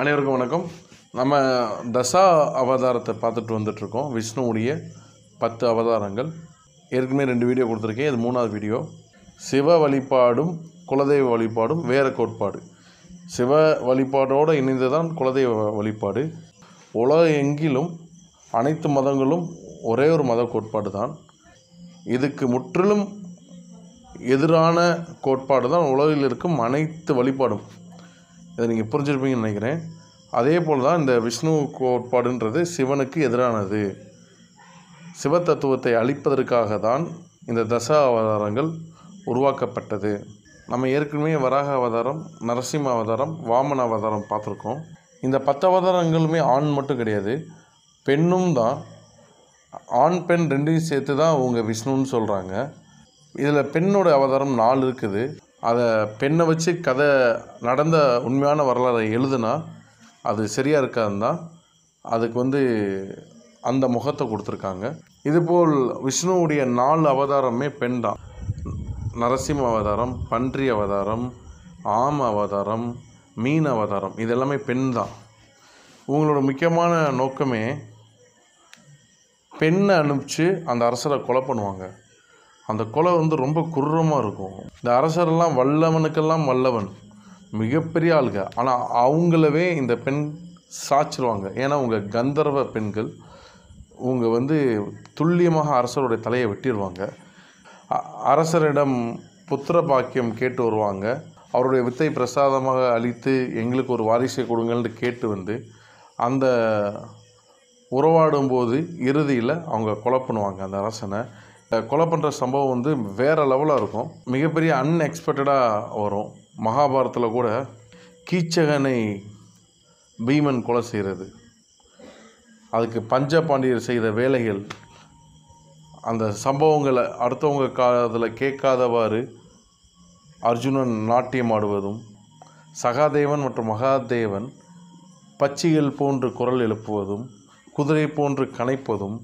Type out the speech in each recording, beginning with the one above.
அனைவருக்கும் வணக்கம் நம்ம தசா அவதாரத்தை பார்த்துட்டு வந்துட்ருக்கோம் விஷ்ணுவுடைய பத்து அவதாரங்கள் ஏற்கனவே ரெண்டு வீடியோ கொடுத்துருக்கேன் இது மூணாவது வீடியோ சிவ வழிபாடும் குலதெய்வ வழிபாடும் வேறு கோட்பாடு சிவ வழிபாடோடு இணைந்து தான் குலதெய்வ வழிபாடு உலக எங்கிலும் அனைத்து மதங்களும் ஒரே ஒரு மத கோட்பாடு தான் இதுக்கு முற்றிலும் எதிரான கோட்பாடு தான் உலகில் இருக்கும் அனைத்து வழிபாடும் இதை நீங்கள் புரிஞ்சிருப்பீங்கன்னு நினைக்கிறேன் அதே போல் தான் இந்த விஷ்ணு கோட்பாடுன்றது சிவனுக்கு எதிரானது சிவ தத்துவத்தை அழிப்பதற்காக தான் இந்த தச அவதாரங்கள் உருவாக்கப்பட்டது நம்ம ஏற்கனவே வராக அவதாரம் நரசிம்ம அவதாரம் வாமன அவதாரம் பார்த்துருக்கோம் இந்த பத்து அவதாரங்களுமே ஆண் மட்டும் கிடையாது பெண்ணும் தான் ஆண் பெண் ரெண்டையும் சேர்த்து தான் அவங்க விஷ்ணுன்னு சொல்கிறாங்க இதில் பெண்ணோட அவதாரம் நாலு இருக்குது அதை பெண்ணை வச்சு கதை நடந்த உண்மையான வரலாறை எழுதுனா அது சரியாக தான் அதுக்கு வந்து அந்த முகத்தை கொடுத்துருக்காங்க இதுபோல் விஷ்ணுவுடைய நாலு அவதாரமே பெண் தான் நரசிம்ம அவதாரம் பன்றி அவதாரம் ஆம அவதாரம் மீன் அவதாரம் இதெல்லாமே பெண் தான் இவங்களோட முக்கியமான நோக்கமே பெண்ணை அனுப்பிச்சு அந்த அரசரை கொலை பண்ணுவாங்க அந்த கொலை வந்து ரொம்ப குரூரமாக இருக்கும் இந்த அரசரெல்லாம் வல்லவனுக்கெல்லாம் வல்லவன் மிகப்பெரிய ஆளுக ஆனால் அவங்களவே இந்த பெண் சாச்சிருவாங்க ஏன்னா உங்கள் கந்தர்வ பெண்கள் உங்க வந்து துல்லியமாக அரசருடைய தலையை வெட்டிடுவாங்க அரசரிடம் புத்திர பாக்கியம் கேட்டு வருவாங்க அவருடைய வித்தை பிரசாதமாக அளித்து எங்களுக்கு ஒரு வாரிசை கொடுங்கள்னு கேட்டு வந்து அந்த உறவாடும் போது இறுதியில் அவங்க கொலை பண்ணுவாங்க அந்த அரசனை கொலை பண்ணுற சம்பவம் வந்து வேறு லெவலாக இருக்கும் மிகப்பெரிய அன்எக்ஸ்பெக்டடாக வரும் மகாபாரத்தில் கூட கீச்சகனை பீமன் கொலை செய்கிறது அதுக்கு பஞ்ச பாண்டியர் செய்த வேலைகள் அந்த சம்பவங்களை அடுத்தவங்க காதில் கேட்காதவாறு அர்ஜுனன் நாட்டியம் ஆடுவதும் சகாதேவன் மற்றும் மகாதேவன் பச்சிகள் போன்று குரல் எழுப்புவதும் குதிரை போன்று கனைப்பதும்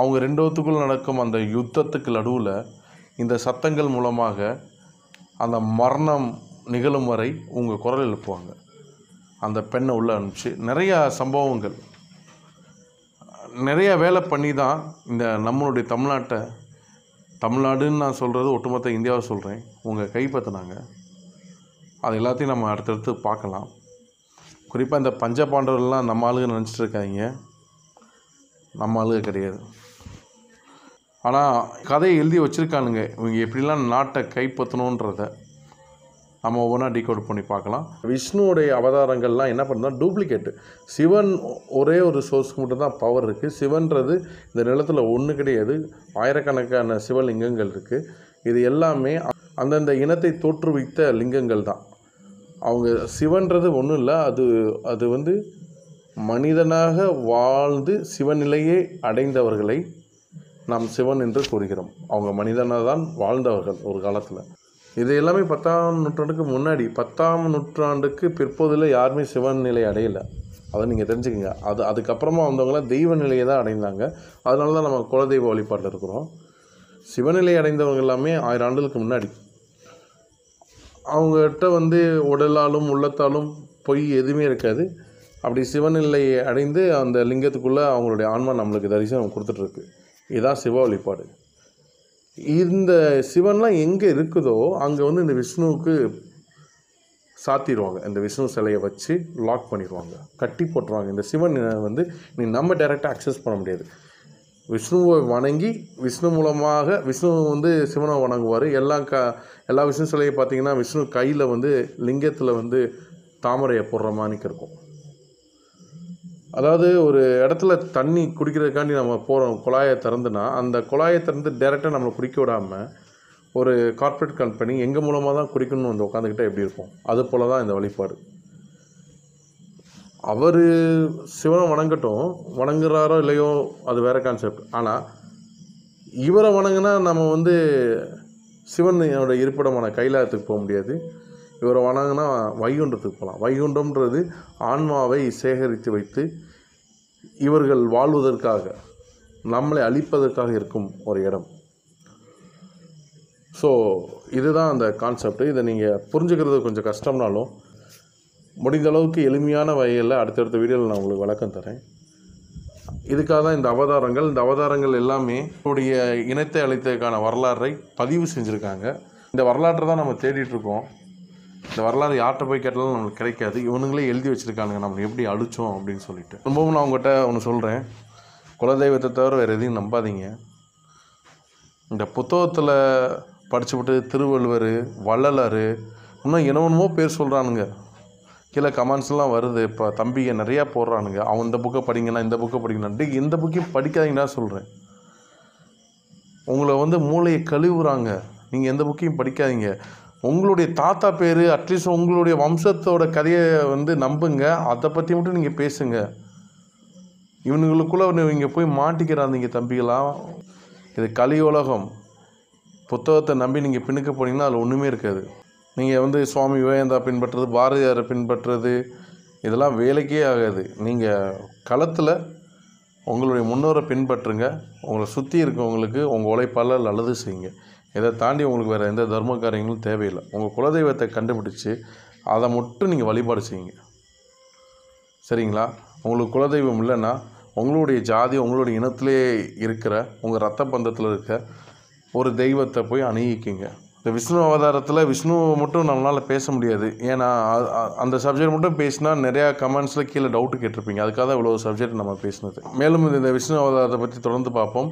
அவங்க ரெண்டுத்துக்குள் நடக்கும் அந்த யுத்தத்துக்கு நடுவில் இந்த சத்தங்கள் மூலமாக அந்த மரணம் நிகழும் வரை உங்கள் குரல் எழுப்புவாங்க அந்த பெண்ணை உள்ளே அனுப்பிச்சு நிறையா சம்பவங்கள் நிறைய வேலை பண்ணி தான் இந்த நம்மளுடைய தமிழ்நாட்டை தமிழ்நாடுன்னு நான் சொல்கிறது ஒட்டுமொத்த இந்தியாவை சொல்கிறேன் உங்கள் கைப்பற்றினாங்க அது எல்லாத்தையும் நம்ம அடுத்தடுத்து பார்க்கலாம் குறிப்பாக இந்த பஞ்ச பாண்டவர்கள்லாம் நம்ம ஆளுங்க நினச்சிட்டு இருக்காங்க நம்ம ஆளுக கிடையாது ஆனால் கதையை எழுதி வச்சுருக்கானுங்க இவங்க எப்படிலாம் நாட்டை கைப்பற்றணுன்றத நம்ம ஒவ்வொன்றா டீகோட் பண்ணி பார்க்கலாம் விஷ்ணுவோடைய அவதாரங்கள்லாம் என்ன பண்ணால் டூப்ளிகேட்டு சிவன் ஒரே ஒரு சோர்ஸ்க்கு மட்டும் தான் பவர் இருக்குது சிவன்றது இந்த நிலத்தில் ஒன்று கிடையாது ஆயிரக்கணக்கான சிவலிங்கங்கள் இருக்குது இது எல்லாமே அந்தந்த இனத்தை தோற்றுவித்த லிங்கங்கள் தான் அவங்க சிவன்றது ஒன்றும் இல்லை அது அது வந்து மனிதனாக வாழ்ந்து சிவநிலையை அடைந்தவர்களை நாம் சிவன் என்று கூறுகிறோம் அவங்க மனிதனாக தான் வாழ்ந்தவர்கள் ஒரு காலத்தில் இது எல்லாமே பத்தாம் நூற்றாண்டுக்கு முன்னாடி பத்தாம் நூற்றாண்டுக்கு பிற்போதில் யாருமே சிவன் நிலை அடையலை அதை நீங்கள் தெரிஞ்சுக்கோங்க அது அதுக்கப்புறமா வந்தவங்களாம் தெய்வ நிலையை தான் அடைந்தாங்க அதனால தான் நம்ம குலதெய்வ வழிபாட்டில் இருக்கிறோம் சிவநிலை அடைந்தவங்க எல்லாமே ஆயிரம் ஆண்டுகளுக்கு முன்னாடி அவங்ககிட்ட வந்து உடலாலும் உள்ளத்தாலும் பொய் எதுவுமே இருக்காது அப்படி சிவநிலையை அடைந்து அந்த லிங்கத்துக்குள்ளே அவங்களுடைய ஆன்மா நம்மளுக்கு தரிசனம் கொடுத்துட்ருக்கு இதுதான் சிவ வழிபாடு இந்த சிவன்லாம் எங்கே இருக்குதோ அங்கே வந்து இந்த விஷ்ணுவுக்கு சாத்திடுவாங்க இந்த விஷ்ணு சிலையை வச்சு லாக் பண்ணிடுவாங்க கட்டி போட்டுருவாங்க இந்த சிவன் வந்து நீ நம்ம டைரெக்டாக அக்சஸ் பண்ண முடியாது விஷ்ணுவை வணங்கி விஷ்ணு மூலமாக விஷ்ணு வந்து சிவனை வணங்குவார் எல்லா க எல்லா விஷ்ணு சிலையை பார்த்திங்கன்னா விஷ்ணு கையில் வந்து லிங்கத்தில் வந்து தாமரையை போடுற மாதிரி இருக்கும் அதாவது ஒரு இடத்துல தண்ணி குடிக்கிறதுக்காண்டி நம்ம போகிறோம் குழாயை திறந்துனா அந்த குழாயை திறந்து டேரெக்டாக நம்மளை குடிக்க விடாமல் ஒரு கார்ப்பரேட் கம்பெனி எங்கள் மூலமாக தான் குடிக்கணும்னு வந்து உட்காந்துக்கிட்டே எப்படி இருக்கும் அது போல் தான் இந்த வழிபாடு அவர் சிவனை வணங்கட்டும் வணங்குறாரோ இல்லையோ அது வேறு கான்செப்ட் ஆனால் இவரை வணங்கினா நம்ம வந்து என்னோடய இருப்பிடமான கைலாயத்துக்கு போக முடியாது இவரை வணங்கினா வைகுண்டத்துக்கு போகலாம் வைகுண்டம்ன்றது ஆன்மாவை சேகரித்து வைத்து இவர்கள் வாழ்வதற்காக நம்மளை அழிப்பதற்காக இருக்கும் ஒரு இடம் ஸோ இதுதான் அந்த கான்செப்ட் இதை நீங்கள் புரிஞ்சுக்கிறது கொஞ்சம் கஷ்டம்னாலும் முடிந்த அளவுக்கு எளிமையான வகையில் அடுத்தடுத்த வீடியோவில் நான் உங்களுக்கு விளக்கம் தரேன் இதுக்காக தான் இந்த அவதாரங்கள் இந்த அவதாரங்கள் எல்லாமே உடைய இனத்தை அழைத்ததுக்கான வரலாற்றை பதிவு செஞ்சுருக்காங்க இந்த வரலாற்றை தான் நம்ம தேடிட்டுருக்கோம் இந்த வரலாறு யார்கிட்ட போய் கேட்டாலும் நம்மளுக்கு கிடைக்காது இவனுங்களே எழுதி வச்சுருக்கானுங்க நம்ம எப்படி அழிச்சோம் அப்படின்னு சொல்லிட்டு ரொம்பவும் நான் அவங்ககிட்ட ஒன்று சொல்கிறேன் குலதெய்வத்தை தவிர வேறு எதையும் நம்பாதீங்க இந்த புத்தகத்தில் படிச்சுவிட்டு திருவள்ளுவர் வள்ளலார் இன்னும் என்னவென்னமோ பேர் சொல்கிறானுங்க கீழே கமெண்ட்ஸ்லாம் வருது இப்போ தம்பியை நிறையா போடுறானுங்க அவன் இந்த புக்கை படிங்கன்னா இந்த புக்கை படிங்களான்ட்டு இந்த புக்கையும் படிக்காதீங்கன்னா சொல்கிறேன் உங்களை வந்து மூளையை கழுவுறாங்க நீங்கள் எந்த புக்கையும் படிக்காதீங்க உங்களுடைய தாத்தா பேர் அட்லீஸ்ட் உங்களுடைய வம்சத்தோட கதையை வந்து நம்புங்க அதை பற்றி மட்டும் நீங்கள் பேசுங்க இவனுங்களுக்குள்ளே இங்கே போய் நீங்கள் தம்பிகளாம் இது கலியுலகம் புத்தகத்தை நம்பி நீங்கள் பின்னுக்க போனீங்கன்னா அதில் ஒன்றுமே இருக்காது நீங்கள் வந்து சுவாமி விவேந்தா பின்பற்றுறது பாரதியாரை பின்பற்றுறது இதெல்லாம் வேலைக்கே ஆகாது நீங்கள் களத்தில் உங்களுடைய முன்னோரை பின்பற்றுங்க உங்களை சுற்றி இருக்கவங்களுக்கு உங்கள் உழைப்பால் நல்லது செய்யுங்க இதை தாண்டி உங்களுக்கு வேறு எந்த தர்ம காரியங்களும் தேவையில்லை உங்கள் குலதெய்வத்தை கண்டுபிடிச்சி அதை மட்டும் நீங்கள் வழிபாடு செய்யுங்க சரிங்களா உங்களுக்கு குலதெய்வம் இல்லைன்னா உங்களுடைய ஜாதி உங்களுடைய இனத்திலே இருக்கிற உங்கள் ரத்த பந்தத்தில் இருக்க ஒரு தெய்வத்தை போய் அணுகிக்கிங்க இந்த விஷ்ணு அவதாரத்தில் விஷ்ணுவை மட்டும் நம்மளால் பேச முடியாது ஏன்னா அந்த சப்ஜெக்ட் மட்டும் பேசினா நிறையா கமெண்ட்ஸில் கீழே டவுட்டு கேட்டிருப்பீங்க அதுக்காக தான் இவ்வளோ சப்ஜெக்ட் நம்ம பேசினது மேலும் இந்த விஷ்ணு அவதாரத்தை பற்றி தொடர்ந்து பார்ப்போம்